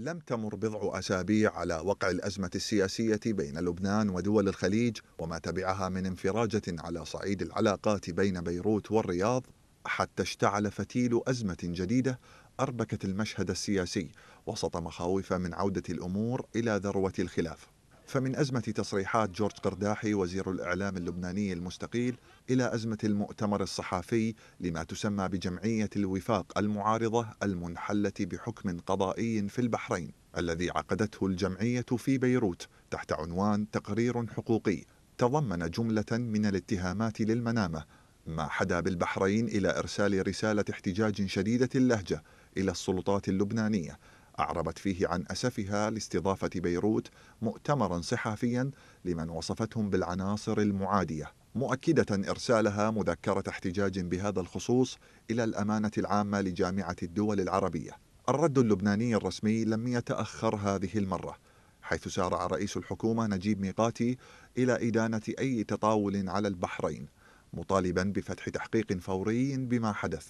لم تمر بضع أسابيع على وقع الأزمة السياسية بين لبنان ودول الخليج وما تبعها من انفراجة على صعيد العلاقات بين بيروت والرياض حتى اشتعل فتيل أزمة جديدة أربكت المشهد السياسي وسط مخاوف من عودة الأمور إلى ذروة الخلاف فمن أزمة تصريحات جورج قرداحي وزير الإعلام اللبناني المستقيل إلى أزمة المؤتمر الصحفي لما تسمى بجمعية الوفاق المعارضة المنحلة بحكم قضائي في البحرين الذي عقدته الجمعية في بيروت تحت عنوان تقرير حقوقي تضمن جملة من الاتهامات للمنامة ما حدا بالبحرين إلى إرسال رسالة احتجاج شديدة اللهجة إلى السلطات اللبنانية أعربت فيه عن أسفها لاستضافة بيروت مؤتمرا صحفيا لمن وصفتهم بالعناصر المعادية مؤكدة إرسالها مذكرة احتجاج بهذا الخصوص إلى الأمانة العامة لجامعة الدول العربية الرد اللبناني الرسمي لم يتأخر هذه المرة حيث سارع رئيس الحكومة نجيب ميقاتي إلى إدانة أي تطاول على البحرين مطالبا بفتح تحقيق فوري بما حدث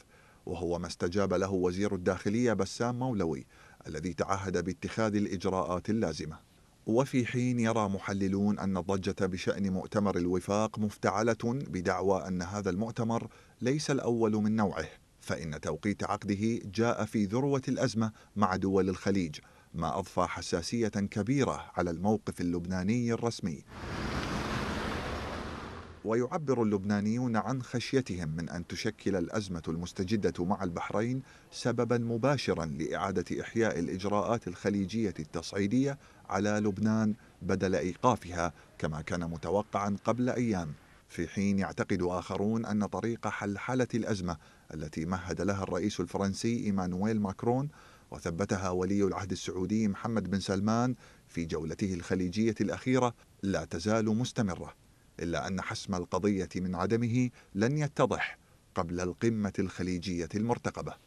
وهو ما استجاب له وزير الداخلية بسام مولوي الذي تعهد باتخاذ الإجراءات اللازمة وفي حين يرى محللون أن الضجة بشأن مؤتمر الوفاق مفتعلة بدعوى أن هذا المؤتمر ليس الأول من نوعه فإن توقيت عقده جاء في ذروة الأزمة مع دول الخليج ما أضفى حساسية كبيرة على الموقف اللبناني الرسمي ويعبر اللبنانيون عن خشيتهم من أن تشكل الأزمة المستجدة مع البحرين سببا مباشرا لإعادة إحياء الإجراءات الخليجية التصعيدية على لبنان بدل إيقافها كما كان متوقعا قبل أيام في حين يعتقد آخرون أن طريق حلحلة الأزمة التي مهد لها الرئيس الفرنسي إيمانويل ماكرون وثبتها ولي العهد السعودي محمد بن سلمان في جولته الخليجية الأخيرة لا تزال مستمرة إلا أن حسم القضية من عدمه لن يتضح قبل القمة الخليجية المرتقبة